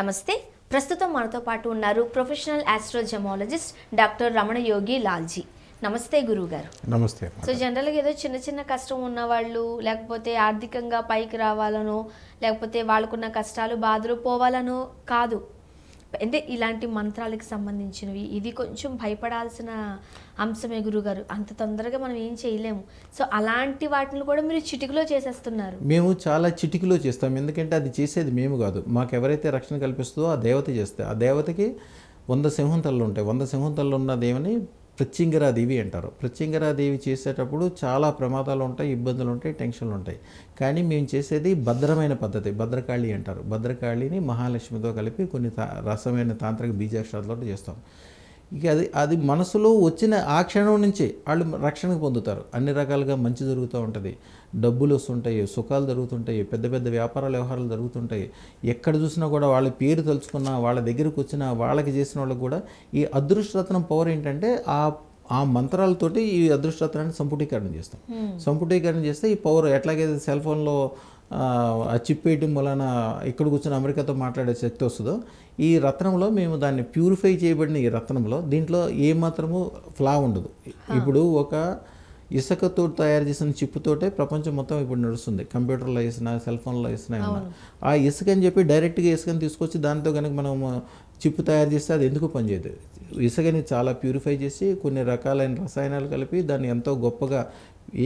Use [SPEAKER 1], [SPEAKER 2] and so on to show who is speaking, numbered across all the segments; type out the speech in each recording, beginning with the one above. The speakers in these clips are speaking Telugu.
[SPEAKER 1] నమస్తే ప్రస్తుతం మనతో పాటు ఉన్నారు professional astrogemologist doctor Ramana Yogi Lalji నమస్తే గారు
[SPEAKER 2] నమస్తే సో
[SPEAKER 1] జనరల్గా ఏదో చిన్న చిన్న కష్టం ఉన్న వాళ్ళు లేకపోతే ఆర్థికంగా పైకి రావాలనో లేకపోతే వాళ్ళకున్న కష్టాలు బాధలు పోవాలనో కాదు అంటే ఇలాంటి మంత్రాలకు సంబంధించినవి ఇది కొంచెం భయపడాల్సిన అంశమే గురుగారు అంత తొందరగా మనం ఏం చేయలేము సో అలాంటి వాటిని కూడా మీరు చిటికలో చేసేస్తున్నారు
[SPEAKER 2] మేము చాలా చిటికలో చేస్తాం ఎందుకంటే అది చేసేది మేము కాదు మాకు ఎవరైతే రక్షణ కల్పిస్తుందో ఆ దేవత చేస్తే ఆ దేవతకి వంద సింహంతలు ఉంటాయి వంద సింహంతలు ఉన్నదేమని ప్రత్యంగరాదేవి అంటారు ప్రత్యంగరాదేవి చేసేటప్పుడు చాలా ప్రమాదాలు ఉంటాయి ఇబ్బందులు ఉంటాయి టెన్షన్లు ఉంటాయి కానీ మేము చేసేది భద్రమైన పద్ధతి భద్రకాళి అంటారు భద్రకాళిని మహాలక్ష్మితో కలిపి కొన్ని రసమైన తాంత్రిక బీజాక్షరాలతో చేస్తాం ఇక అది అది మనసులో వచ్చిన ఆ క్షణం నుంచే వాళ్ళు రక్షణ పొందుతారు అన్ని రకాలుగా మంచి జరుగుతూ ఉంటుంది డబ్బులు వస్తుంటాయి సుఖాలు జరుగుతుంటాయి పెద్ద పెద్ద వ్యాపార వ్యవహారాలు జరుగుతుంటాయి ఎక్కడ చూసినా కూడా వాళ్ళ పేరు తలుచుకున్నా వాళ్ళ దగ్గరకు వచ్చినా వాళ్ళకి చేసిన వాళ్ళకి కూడా ఈ అదృష్టరత్నం పవర్ ఏంటంటే ఆ ఆ మంత్రాలతోటి ఈ అదృష్టరత్నాన్ని సంపుటీకరణ చేస్తాం సంపుటీకరణ చేస్తే ఈ పవర్ ఎట్లాగైతే సెల్ ఫోన్లో చిప్పేయటం వలన ఇక్కడ కూర్చొని అమెరికాతో మాట్లాడే శక్తి వస్తుందో ఈ రత్నంలో మేము దాన్ని ప్యూరిఫై చేయబడిన ఈ రత్నంలో దీంట్లో ఏమాత్రము ఫ్లా ఉండదు ఇప్పుడు ఒక ఇసుకతో తయారు చేసిన చిప్పుతోటే ప్రపంచం మొత్తం ఇప్పుడు నడుస్తుంది కంప్యూటర్లో వేసిన సెల్ ఫోన్లో ఏమన్నా ఆ ఇసుక అని చెప్పి డైరెక్ట్గా ఇసుకని తీసుకొచ్చి దాంతో కనుక మనం చిప్పు తయారు చేస్తే అది ఎందుకు పనిచేయదు ఇసుకని చాలా ప్యూరిఫై చేసి కొన్ని రకాలైన రసాయనాలు కలిపి దాన్ని ఎంతో గొప్పగా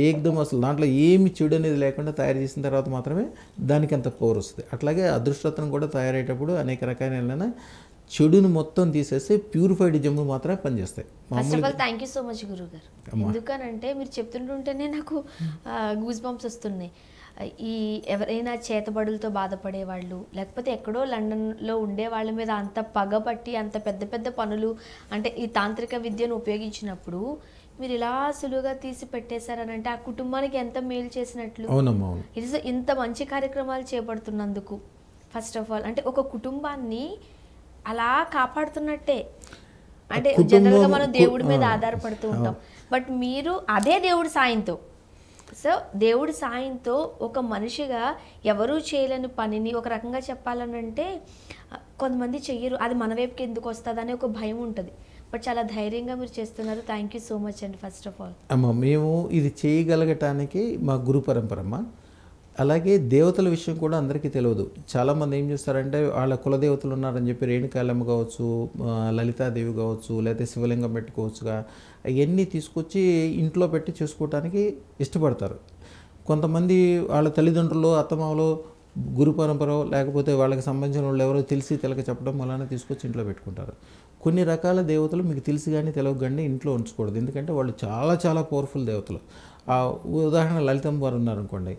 [SPEAKER 2] ఏకదం అసలు దాంట్లో ఏమి చెడు అనేది లేకుండా తయారు చేసిన తర్వాత మాత్రమే దానికి అంత పవర్ వస్తుంది అట్లాగే అదృష్టత్వం కూడా తయారయ్యేటప్పుడు అనేక రకాలైన చెడును మొత్తం తీసేస్తే ప్యూరిఫైడ్ జమ్ములు మాత్రమే పనిచేస్తాయి
[SPEAKER 1] థ్యాంక్ యూ సో మచ్ గురువు గారు ఎందుకనంటే మీరు చెప్తుంటుంటేనే నాకు గూజ్ బంప్స్ వస్తున్నాయి ఈ ఎవరైనా చేతబడులతో బాధపడే వాళ్ళు లేకపోతే ఎక్కడో లండన్లో ఉండే వాళ్ళ మీద అంత పగపట్టి అంత పెద్ద పెద్ద పనులు అంటే ఈ తాంత్రిక విద్యను ఉపయోగించినప్పుడు మీరు ఇలా సులువుగా తీసి పెట్టేశారనంటే ఆ కుటుంబానికి ఎంత మేలు చేసినట్లు అవునమ్మా ఇంత మంచి కార్యక్రమాలు చేపడుతున్నందుకు ఫస్ట్ ఆఫ్ ఆల్ అంటే ఒక కుటుంబాన్ని అలా కాపాడుతున్నట్టే అంటే జనరల్ గా మనం దేవుడి మీద ఆధారపడుతూ ఉంటాం బట్ మీరు అదే దేవుడి సాయంతో సో దేవుడి సాయంతో ఒక మనిషిగా ఎవరూ చేయలేని పనిని ఒక రకంగా చెప్పాలనంటే కొంతమంది చెయ్యరు అది మన వైపుకి ఎందుకు వస్తుంది అనే ఒక భయం ఉంటుంది బట్ చాలా ధైర్యంగా మీరు చేస్తున్నారు థ్యాంక్ యూ సో మచ్ అండి ఫస్ట్ ఆఫ్ ఆల్
[SPEAKER 2] అమ్మ మేము ఇది చేయగలగటానికి మా గురు పరంపరమ్మ అలాగే దేవతల విషయం కూడా అందరికీ తెలియదు చాలామంది ఏం చేస్తారంటే వాళ్ళ కులదేవతలు ఉన్నారని చెప్పి రేణుకాలమ్మ కావచ్చు లలితాదేవి కావచ్చు లేకపోతే శివలింగం పెట్టుకోవచ్చుగా అవన్నీ తీసుకొచ్చి ఇంట్లో పెట్టి చేసుకోవటానికి ఇష్టపడతారు కొంతమంది వాళ్ళ తల్లిదండ్రులు అత్తమామలు గురు పరంపర లేకపోతే వాళ్ళకి సంబంధించిన వాళ్ళు ఎవరో తెలిసి తెలక చెప్పడం వలన తీసుకొచ్చి ఇంట్లో పెట్టుకుంటారు కొన్ని రకాల దేవతలు మీకు తెలిసి కానీ తెలవగానే ఇంట్లో ఉంచకూడదు ఎందుకంటే వాళ్ళు చాలా చాలా పవర్ఫుల్ దేవతలు ఆ ఉదాహరణ లలితం వారు ఉన్నారనుకోండి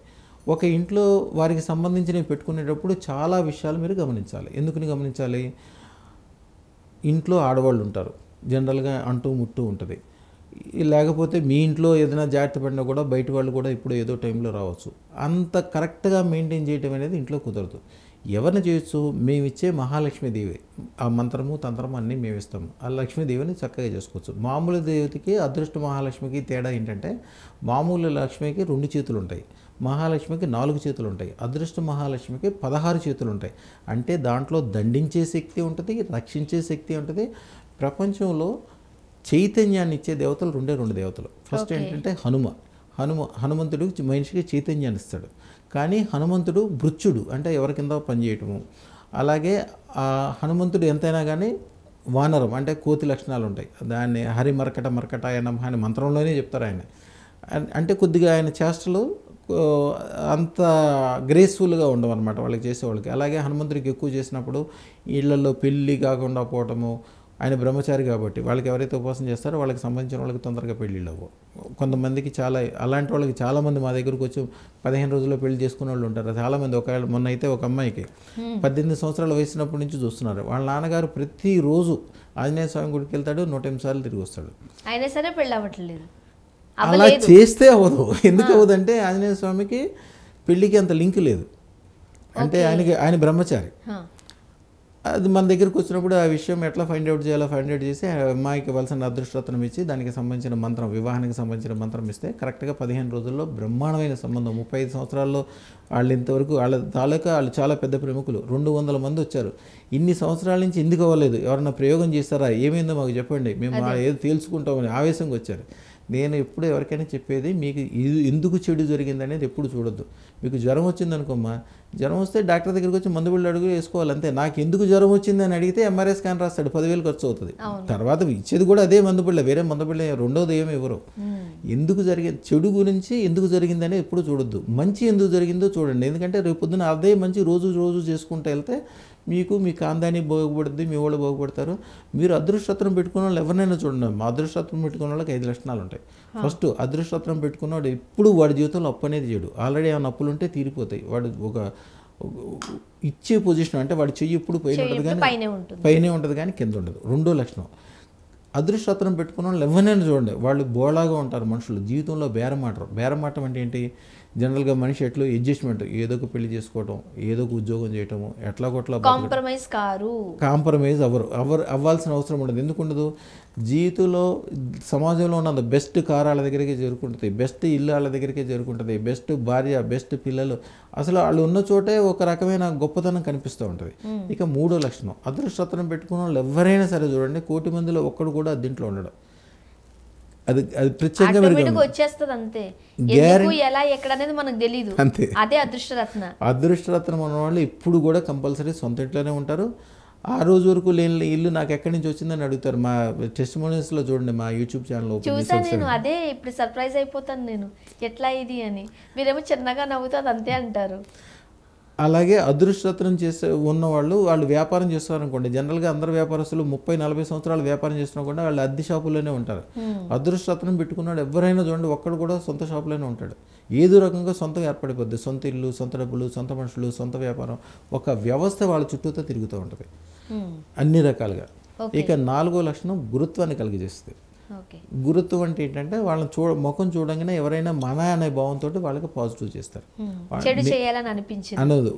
[SPEAKER 2] ఒక ఇంట్లో వారికి సంబంధించినవి పెట్టుకునేటప్పుడు చాలా విషయాలు మీరు గమనించాలి ఎందుకుని గమనించాలి ఇంట్లో ఆడవాళ్ళు ఉంటారు జనరల్గా అంటూ ముట్టూ ఉంటుంది లేకపోతే మీ ఇంట్లో ఏదైనా జాగ్రత్త పడినా కూడా బయట వాళ్ళు కూడా ఇప్పుడు ఏదో టైంలో రావచ్చు అంత కరెక్ట్గా మెయింటైన్ చేయటం అనేది ఇంట్లో కుదరదు ఎవరిని చేయొచ్చు మేము ఇచ్చే మహాలక్ష్మీదేవి ఆ మంత్రము తంత్రము అన్నీ మేము ఇస్తాము ఆ లక్ష్మీదేవిని చక్కగా చేసుకోవచ్చు మామూలు దేవతకి అదృష్ట మహాలక్ష్మికి తేడా ఏంటంటే మామూలు లక్ష్మికి రెండు చేతులు ఉంటాయి మహాలక్ష్మికి నాలుగు చేతులు ఉంటాయి అదృష్ట మహాలక్ష్మికి పదహారు చేతులు ఉంటాయి అంటే దాంట్లో దండించే శక్తి ఉంటుంది రక్షించే శక్తి ఉంటుంది ప్రపంచంలో చైతన్యాన్ని ఇచ్చే దేవతలు రెండే రెండు దేవతలు ఫస్ట్ ఏంటంటే హనుమ హనుమ హనుమంతుడు మనిషికి చైతన్యాన్ని ఇస్తాడు కానీ హనుమంతుడు మృత్యుడు అంటే ఎవరి కింద పనిచేయటము అలాగే హనుమంతుడు ఎంతైనా కానీ వానరం అంటే కోతి లక్షణాలు ఉంటాయి దాన్ని హరి మర్కట మరకట ఆయన ఆయన మంత్రంలోనే చెప్తారు ఆయన అంటే కొద్దిగా ఆయన చేష్టలు అంత గ్రేస్ఫుల్గా ఉండవు అనమాట వాళ్ళకి చేసేవాళ్ళకి అలాగే హనుమంతుడికి ఎక్కువ చేసినప్పుడు ఇళ్లలో పెళ్ళి కాకుండా పోవటము ఆయన బ్రహ్మచారి కాబట్టి వాళ్ళకి ఎవరైతే ఉపవాసం చేస్తారో వాళ్ళకి సంబంధించిన వాళ్ళకి తొందరగా పెళ్ళిళ్ళు అవ్వు కొంతమందికి చాలా అలాంటి వాళ్ళకి చాలామంది మా దగ్గరకు వచ్చి పదిహేను రోజుల్లో పెళ్లి చేసుకున్న వాళ్ళు ఉంటారు చాలామంది ఒక మొన్న అయితే ఒక అమ్మాయికి పద్దెనిమిది సంవత్సరాలు వయసినప్పటి నుంచి చూస్తున్నారు వాళ్ళ నాన్నగారు ప్రతిరోజు ఆంజనేయ స్వామి గుడికి వెళ్తాడు నూట ఎనిమిది సార్లు తిరిగి వస్తాడు
[SPEAKER 1] అయినా సరే పెళ్ళి అవ్వట్లేదు అలా
[SPEAKER 2] చేస్తే అవ్వదు ఎందుకు అవ్వదంటే ఆంజనేయ స్వామికి పెళ్ళికి అంత లింక్ లేదు అంటే ఆయనకి ఆయన బ్రహ్మచారి అది మన దగ్గరికి వచ్చినప్పుడు ఆ విషయం ఎట్లా ఫైండ్ అవుట్ చేయాలో ఫైండ్ అవుట్ చేసి అమ్మాయికి ఇవ్వాల్సిన అదృష్టత్వం ఇచ్చి దానికి సంబంధించిన మంత్రం వివాహానికి సంబంధించిన మంత్రం ఇస్తే కరెక్ట్గా పదిహేను రోజుల్లో బ్రహ్మాండమైన సంబంధం ముప్పై ఐదు సంవత్సరాల్లో వాళ్ళు ఇంతవరకు వాళ్ళ తాలూకా వాళ్ళు చాలా పెద్ద ప్రముఖులు రెండు వందల మంది వచ్చారు ఇన్ని సంవత్సరాల నుంచి ఎందుకు అవ్వలేదు ఎవరన్నా ప్రయోగం చేస్తారా ఏమైందో మాకు చెప్పండి మేము ఏదో తేల్చుకుంటామని ఆవేశంగా వచ్చారు నేను ఎప్పుడు ఎవరికైనా చెప్పేది మీకు ఎందుకు చెడు జరిగింది అనేది ఎప్పుడు చూడొద్దు మీకు జ్వరం వచ్చింది అనుకోమ్మా జ్వరం వస్తే డాక్టర్ దగ్గరికి వచ్చి మందు బిళ్ళు అడుగు వేసుకోవాలి అంతే నాకు ఎందుకు జ్వరం వచ్చింది అని అడిగితే ఎంఆర్ఐ స్కాన్ రాస్తాడు పదివేలు ఖర్చు అవుతుంది తర్వాత ఇచ్చేది కూడా అదే మందు బిళ్ళ వేరే మందు బిళ్ళ రెండోది ఏమి ఇవ్వరు ఎందుకు జరిగే చెడు గురించి ఎందుకు జరిగిందని ఎప్పుడు చూడొద్దు మంచి ఎందుకు జరిగిందో చూడండి ఎందుకంటే రేపు పొద్దున అదే మంచి రోజు రోజు చేసుకుంటూ వెళ్తే మీకు మీ కాందాన్ని బాగుపడుద్ది మీ వాళ్ళు బాగుపడతారు మీరు అదృష్టత్వం పెట్టుకున్న వాళ్ళు ఎవరినైనా చూడండి అదృష్టత్వం పెట్టుకున్న వాళ్ళకి ఐదు లక్షణాలు ఉంటాయి ఫస్ట్ పెట్టుకున్న పెట్టుకున్నవాడు ఎప్పుడు వాడి జీవితంలో అప్పు అనేది చేయడు ఆల్రెడీ ఏమైనా అప్పులు ఉంటే తీరిపోతాయి వాడు ఒక ఇచ్చే పొజిషన్ అంటే వాడి చెయ్యి ఎప్పుడు పైన ఉంటుంది కానీ పైనే ఉంటుంది కానీ కింద ఉండదు రెండో లక్షణం అదృష్టత్వం పెట్టుకున్న వాళ్ళు ఎవరినైనా చూడండి వాళ్ళు బోలాగా ఉంటారు మనుషులు జీవితంలో బేరమాటరు బేరమాటం అంటే ఏంటి జనరల్గా మనిషి ఎట్లా అడ్జస్ట్మెంట్ ఏదో ఒక పెళ్లి చేసుకోవటం ఏదో ఒక ఉద్యోగం చేయటము ఎట్లా కొట్లా కాంప్రమైజ్ కారు కాంప్రమైజ్ అవ్వరు అవ్వరు అవ్వాల్సిన అవసరం ఉండదు ఎందుకుండదు జీవితంలో సమాజంలో ఉన్న బెస్ట్ కారాల దగ్గరికే చేరుకుంటుంది బెస్ట్ ఇల్లు వాళ్ళ దగ్గరికే చేరుకుంటుంది బెస్ట్ భార్య బెస్ట్ పిల్లలు అసలు వాళ్ళు ఉన్న చోటే ఒక రకమైన గొప్పతనం కనిపిస్తూ ఉంటుంది ఇక మూడో లక్షణం అదృష్టత్వం పెట్టుకున్న వాళ్ళు ఎవరైనా సరే చూడండి కోటి మందిలో ఒక్కడు కూడా దీంట్లో ఉండడం అది అది ప్రత్యేకంగా
[SPEAKER 1] వచ్చేస్తుంది అంతే ఎందుకు ఎలా ఎక్కడ అనేది మనకు తెలియదు అంతే అదే అదృష్టరత్న
[SPEAKER 2] అదృష్టరత్నం ఉన్న వాళ్ళు ఇప్పుడు కూడా కంపల్సరీ సొంత ఇంట్లోనే ఉంటారు ఆ రోజు వరకు లేని ఇల్లు నాకు ఎక్కడి నుంచి వచ్చిందని అడుగుతారు మా టెస్ట్ లో చూడండి మా యూట్యూబ్ ఛానల్ చూసాను నేను అదే
[SPEAKER 1] ఇప్పుడు సర్ప్రైజ్ అయిపోతాను నేను ఎట్లా ఇది అని మీరేమో చిన్నగా నవ్వుతుంది అంతే అంటారు
[SPEAKER 2] అలాగే అదృష్టరత్నం చేసే ఉన్నవాళ్ళు వాళ్ళు వ్యాపారం చేస్తారనుకోండి జనరల్గా అందరు వ్యాపారస్తులు ముప్పై నలభై సంవత్సరాలు వ్యాపారం చేస్తున్నా కూడా వాళ్ళు అద్దె షాపులోనే ఉంటారు అదృష్టరత్నం పెట్టుకున్నాడు ఎవరైనా చూడండి ఒక్కడు కూడా సొంత షాపులోనే ఉంటాడు ఏదో రకంగా సొంతం ఏర్పడిపోద్ది సొంత ఇల్లు సొంత డబ్బులు సొంత మనుషులు సొంత వ్యాపారం ఒక వ్యవస్థ వాళ్ళ చుట్టూతో తిరుగుతూ ఉంటుంది అన్ని రకాలుగా ఇక నాలుగో లక్షణం గురుత్వాన్ని కలిగజేస్తుంది గురుత్వం అంటే ఏంటంటే వాళ్ళని చూడ ముఖం చూడంగానే ఎవరైనా మన అనే భావంతో వాళ్ళకి పాజిటివ్ చేస్తారు అనదు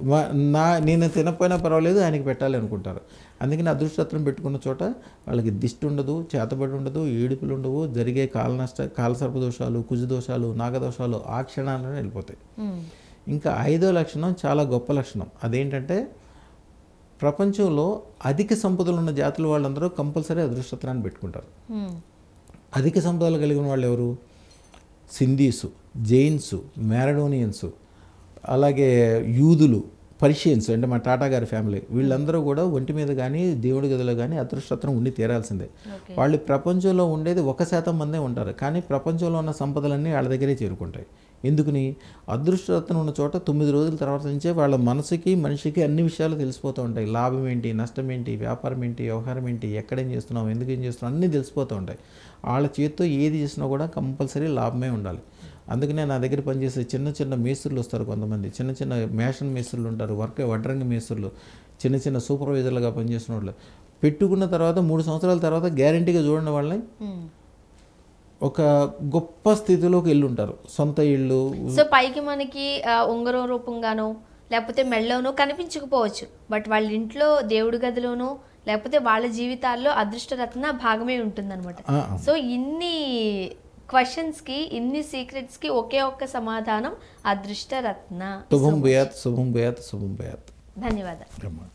[SPEAKER 2] నా నేను తినకపోయినా పర్వాలేదు ఆయనకి పెట్టాలి అనుకుంటారు అందుకని అదృష్టత్వం పెట్టుకున్న చోట వాళ్ళకి దిష్టి ఉండదు చేతబడి ఉండదు ఏడుపులు ఉండవు జరిగే కాల నష్ట కాలసర్ప దోషాలు కుజ దోషాలు నాగదోషాలు ఆ క్షణాలను వెళ్ళిపోతాయి ఇంకా ఐదో లక్షణం చాలా గొప్ప లక్షణం అదేంటంటే ప్రపంచంలో అధిక సంపదలు ఉన్న జాతుల వాళ్ళందరూ కంపల్సరీ అదృష్టత్వాన్ని పెట్టుకుంటారు అధిక సంపదలు కలిగిన వాళ్ళు ఎవరు సింధీసు జైన్సు మ్యారడోనియన్స్ అలాగే యూదులు పర్షియన్స్ అంటే మా టాటా గారి ఫ్యామిలీ వీళ్ళందరూ కూడా ఒంటి మీద కానీ దేవుడి గదిలో కానీ అదృష్టత్రం ఉండి తీరాల్సిందే వాళ్ళు ప్రపంచంలో ఉండేది ఒక శాతం మందే ఉంటారు కానీ ప్రపంచంలో ఉన్న సంపదలన్నీ వాళ్ళ దగ్గరే చేరుకుంటాయి ఎందుకని అదృష్టరత్నం ఉన్న చోట తొమ్మిది రోజుల తర్వాత నుంచే వాళ్ళ మనసుకి మనిషికి అన్ని విషయాలు తెలిసిపోతూ ఉంటాయి లాభం ఏంటి నష్టం ఏంటి వ్యాపారం ఏంటి వ్యవహారం ఏంటి ఎక్కడేం చేస్తున్నాం ఎందుకు ఏం చేస్తున్నాం అన్నీ తెలిసిపోతూ ఉంటాయి వాళ్ళ చేతితో ఏది చేసినా కూడా కంపల్సరీ లాభమే ఉండాలి అందుకనే నా దగ్గర పనిచేసే చిన్న చిన్న మేస్త్రులు వస్తారు కొంతమంది చిన్న చిన్న మేషన్ మేస్త్రులు ఉంటారు వర్క్ వడ్రంగి మేస్త్రులు చిన్న చిన్న సూపర్వైజర్లుగా పనిచేసిన వాళ్ళు పెట్టుకున్న తర్వాత మూడు సంవత్సరాల తర్వాత గ్యారంటీగా చూడండి వాళ్ళని ఒక గొప్ప స్థితిలోకి ఉంటారు సొంత ఇళ్ళు సో
[SPEAKER 1] పైకి మనకి ఉంగరం రూపంగానో లేకపోతే మెళ్ళలోనూ కనిపించకపోవచ్చు బట్ వాళ్ళ ఇంట్లో దేవుడి గదిలోను లేకపోతే వాళ్ళ జీవితాల్లో అదృష్టరత్న భాగమే ఉంటుందన్నమాట సో ఇన్ని క్వశ్చన్స్కి ఇన్ని సీక్రెట్స్కి ఒకే ఒక్క సమాధానం అదృష్టరత్న శుభం
[SPEAKER 2] భూయాత్ శుభం భూయాత్ శుభం భూయాత్
[SPEAKER 1] ధన్యవాదాలు